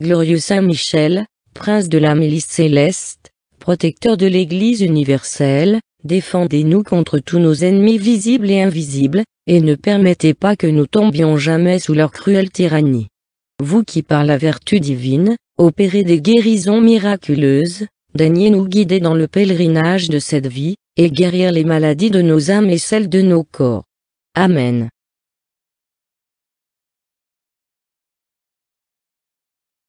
Glorieux Saint Michel, prince de la milice céleste, protecteur de l'Église universelle, défendez-nous contre tous nos ennemis visibles et invisibles, et ne permettez pas que nous tombions jamais sous leur cruelle tyrannie. Vous qui par la vertu divine, opérez des guérisons miraculeuses, daignez nous guider dans le pèlerinage de cette vie, et guérir les maladies de nos âmes et celles de nos corps. Amen.